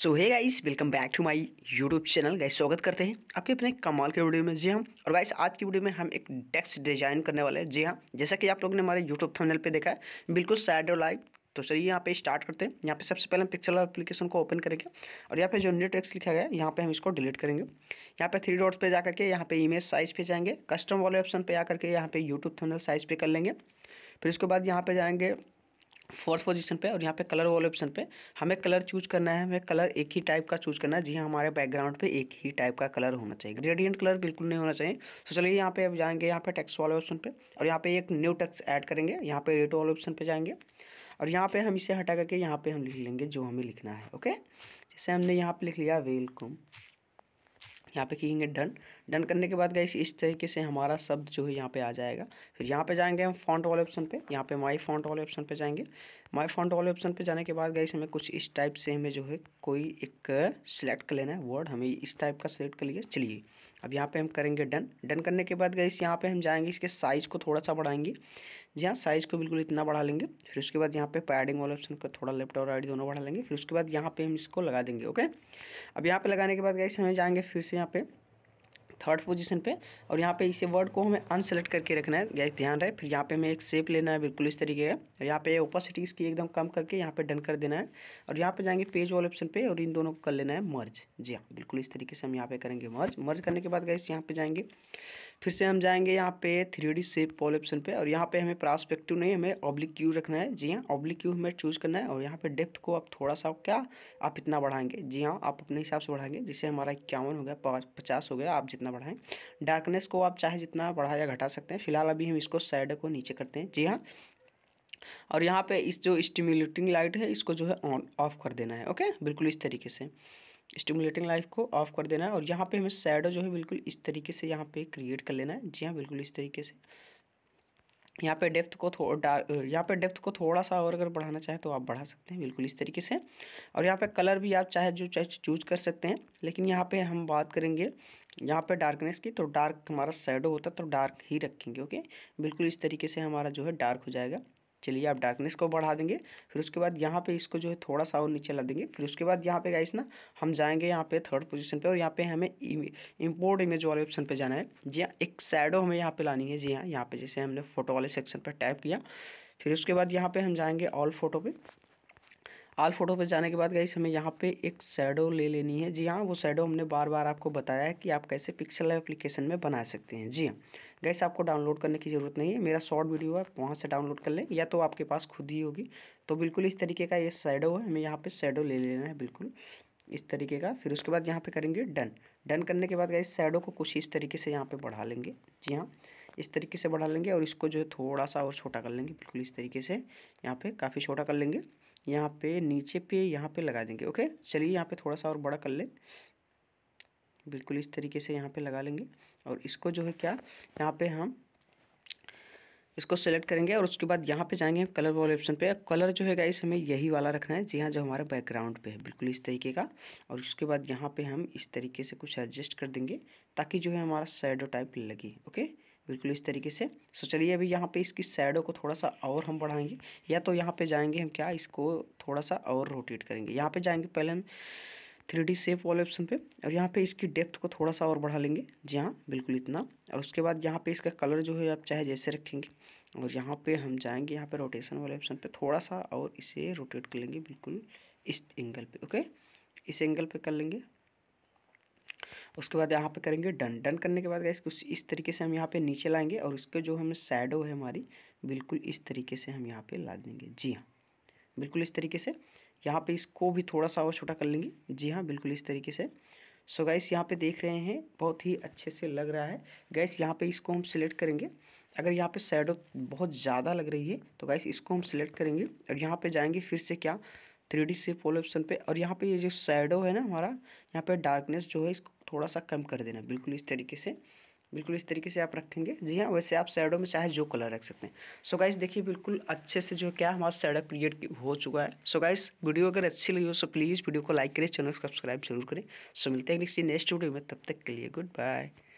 so hi guys welcome back to my YouTube channel guys स्वागत करते हैं आपके अपने कमाल के वीडियो में जी हाँ और गाइस आज की वीडियो में हम एक डेस्क डिजाइन करने वाले हैं जी हाँ जैसा कि आप लोगों ने हमारे यूट्यूब थंबनेल पे देखा है बिल्कुल और लाइव तो चलिए यहाँ पे स्टार्ट करते हैं यहाँ पे सबसे पहले हम पिक्सल एप्लीकेशन को ओपन करेंगे और यहाँ पे जो न्यू टेक्स लिखा गया है यहाँ पे हम इसको डिलीट करेंगे यहाँ पे थ्री डॉट्स पे जा करके यहाँ पे इमेज साइज पे जाएंगे कस्टम वाले ऑप्शन पे आकर के यहाँ पे यूट्यूब थंबनेल साइज पे कर लेंगे फिर उसके बाद यहाँ पे जाएंगे फोर्थ पोजीशन पे और यहाँ पे कलर वाले ऑप्शन पे हमें कलर चूज करना है हमें कलर एक ही टाइप का चूज करना है जी हाँ हमारे बैकग्राउंड पे एक ही टाइप का कलर होना चाहिए ग्रेडियंट कलर बिल्कुल नहीं होना चाहिए तो चलिए यहाँ पे अब जाएंगे यहाँ पे टेक्स्ट वाले ऑप्शन पे और यहाँ पे एक न्यू टेक्स ऐड करेंगे यहाँ पे रेटो वाले ऑप्शन पे जाएंगे और यहाँ पर हम इसे हटा करके यहाँ पे हम लिख लेंगे जो हमें लिखना है ओके जैसे हमने यहाँ पर लिख लिया वेलकम यहाँ पे कहेंगे डन डन करने के बाद गाइस इस तरीके से हमारा शब्द जो है यहाँ पे आ जाएगा फिर यहाँ पे जाएंगे हम फॉन्ट वाले ऑप्शन पे यहाँ पे माई फॉन्ट वाले ऑप्शन पे जाएंगे माई फॉन्ट वाले ऑप्शन पे जाने के बाद गाइस हमें कुछ इस टाइप से हमें जो है कोई एक सिलेक्ट कर लेना है वर्ड हमें इस टाइप का सिलेक्ट कर लिए चलिए अब यहाँ पर हम करेंगे डन डन करने के बाद गाइस यहाँ पर हम जाएंगे इसके साइज़ को थोड़ा सा बढ़ाएंगे जी हाँ साइज़ को बिल्कुल इतना बढ़ा लेंगे फिर उसके बाद यहाँ पे पैडिंग वाले ऑप्शन पर थोड़ा लेफ्ट और राइट दोनों बढ़ा लेंगे फिर उसके बाद यहाँ पे हम इसको लगा देंगे ओके अब यहाँ पे लगाने के बाद गए हमें जाएंगे फिर से यहाँ पे थर्ड पोजीशन पे और यहाँ पे इसे वर्ड को हमें अनसेलेक्ट करके रखना है गैस ध्यान रहे फिर यहाँ पे हमें एक शेप लेना है बिल्कुल इस तरीके का और यहाँ पे ओपासिटी इसकी एकदम कम करके यहाँ पे डन कर देना है और यहाँ पे जाएंगे पेज वाले ऑप्शन पे और इन दोनों को कर लेना है मर्ज जी हाँ बिल्कुल इस तरीके से हम यहाँ पे करेंगे मर्ज मर्ज करने के बाद गैस यहाँ पे जाएंगे फिर से हम जाएंगे यहाँ पे थ्री डी शेप वाले ऑप्शन पर और यहाँ पे हमें प्रास्पेक्टिव नहीं हमें ऑब्लिक क्यू रखना है जी हाँ ऑब्लिक क्यू हमें चूज करना है और यहाँ पे डेप्थ को आप थोड़ा सा क्या आप इतना बढ़ाएंगे जी हाँ आप अपने हिसाब से बढ़ाएंगे जिससे हमारा इक्यावन हो गया पचास हो गया आप जितना बढ़ाएं डार्कनेस को आप चाहे जितना बढ़ा या घटा सकते हैं फिलहाल अभी हम इसको सैड को नीचे करते हैं जी हाँ और यहाँ पे इस जो स्टिमुलेटिंग लाइट है इसको जो है ऑन ऑफ कर देना है ओके बिल्कुल इस तरीके से स्टिमुलेटिंग लाइट को ऑफ कर देना है और यहाँ पे हमें सैडो जो है बिल्कुल इस तरीके से यहाँ पे क्रिएट कर लेना है जी हाँ बिल्कुल इस तरीके से यहाँ पे डेप्थ को थोड़ा यहाँ पे डेप्थ को थोड़ा सा और अगर बढ़ाना चाहे तो आप बढ़ा सकते हैं बिल्कुल इस तरीके से और यहाँ पे कलर भी आप चाहे जो चाहे चूज कर सकते हैं लेकिन यहाँ पे हम बात करेंगे यहाँ पर डार्कनेस की तो डार्क हमारा शेडो होता तो डार्क ही रखेंगे ओके बिल्कुल इस तरीके से हमारा जो है डार्क हो जाएगा चलिए आप डार्कनेस को बढ़ा देंगे फिर उसके बाद यहाँ पे इसको जो है थोड़ा सा और नीचे ला देंगे फिर उसके बाद यहाँ पे गाइस ना हम जाएंगे यहाँ पे थर्ड पोजीशन पे और यहाँ पे हमें इम्पोर्ट इमेज वाले ऑप्शन पे जाना है जी हाँ एक साइडो हमें यहाँ पे लानी है जी हाँ यहाँ पे जैसे हमने फोटो वाले सेक्शन पर टाइप किया फिर उसके बाद यहाँ पर हम जाएँगे ऑल फोटो पर आल फोटो पे जाने के बाद गई हमें यहाँ पे एक शेडो ले लेनी है जी हाँ वो शेडो हमने बार बार आपको बताया है कि आप कैसे पिक्सल एप्लीकेशन में बना सकते हैं जी हाँ गैस आपको डाउनलोड करने की ज़रूरत नहीं है मेरा शॉर्ट वीडियो है आप वहाँ से डाउनलोड कर लें या तो आपके पास खुद ही होगी तो बिल्कुल इस तरीके का ये शेडो है हमें यहाँ पर शेडो ले लेना है बिल्कुल इस तरीके का फिर उसके बाद यहाँ पे करेंगे डन डन करने के बाद गए शेडो को कुछ इस तरीके से यहाँ पर बढ़ा लेंगे जी हाँ इस तरीके से बढ़ा लेंगे और इसको जो है थोड़ा सा और छोटा कर लेंगे बिल्कुल इस तरीके से यहाँ पे काफ़ी छोटा कर लेंगे यहाँ पे नीचे पे यहाँ पे लगा देंगे ओके चलिए यहाँ पे थोड़ा सा और बड़ा कर ले बिल्कुल इस तरीके से यहाँ पे लगा लेंगे और इसको जो है क्या यहाँ पे हम इसको सेलेक्ट करेंगे और उसके बाद यहाँ पे जाएंगे कलर वाले ऑप्शन पे कलर जो है गाइस हमें यही वाला रखना है जी हाँ जो हमारे बैकग्राउंड पे है बिल्कुल इस तरीके का और उसके बाद यहाँ पे हम इस तरीके से कुछ एडजस्ट कर देंगे ताकि जो है हमारा शेडो टाइप लगे ओके बिल्कुल इस तरीके से सो चलिए अभी यहाँ पे इसकी साइडों को थोड़ा सा और हम बढ़ाएंगे या तो यहाँ पे जाएंगे हम क्या इसको थोड़ा सा और रोटेट करेंगे यहाँ पे जाएंगे पहले हम थ्री डी सेप वाले ऑप्शन पे और यहाँ पे इसकी डेप्थ को थोड़ा सा और बढ़ा लेंगे जी हाँ बिल्कुल इतना और उसके बाद यहाँ पे इसका कलर जो है आप चाहे जैसे रखेंगे और यहाँ पे हम जाएंगे यहाँ पे रोटेशन वाले ऑप्शन पे थोड़ा सा और इसे रोटेट कर लेंगे बिल्कुल इस एंगल पे ओके इस एंगल पे कर लेंगे उसके बाद यहाँ पे करेंगे डन डन करने के बाद गैस कुछ इस तरीके से हम यहाँ पे नीचे लाएंगे और उसके जो हमें साइडो है हमारी बिल्कुल इस तरीके से हम यहाँ पे ला देंगे जी हाँ बिल्कुल इस तरीके से यहाँ पे इसको भी थोड़ा सा और छोटा कर लेंगे जी हाँ बिल्कुल इस तरीके से सो गैस यहाँ पे देख रहे हैं बहुत ही अच्छे से लग रहा है गैस यहाँ पे इसको हम सिलेक्ट करेंगे अगर यहाँ पे साइडो बहुत ज़्यादा लग रही है तो गैस इसको हम सिलेक्ट करेंगे और यहाँ पे जाएंगे फिर से क्या थ्री डी से फॉल ऑप्शन पे और यहाँ पे ये जो शेडो है ना हमारा यहाँ पे डार्कनेस जो है इसको थोड़ा सा कम कर देना बिल्कुल इस तरीके से बिल्कुल इस तरीके से आप रखेंगे जी हाँ वैसे आप शेडो में चाहे जो कलर रख सकते हैं सो गाइस देखिए बिल्कुल अच्छे से जो क्या हमारा शेडो क्रिएट हो चुका है सो गाइस वीडियो अगर अच्छी लगी हो सो प्लीज़ वीडियो को लाइक करें चैनल को सब्सक्राइब जरूर करें सो मिलते हैं नेक्स्ट वीडियो में तब तक के लिए गुड बाय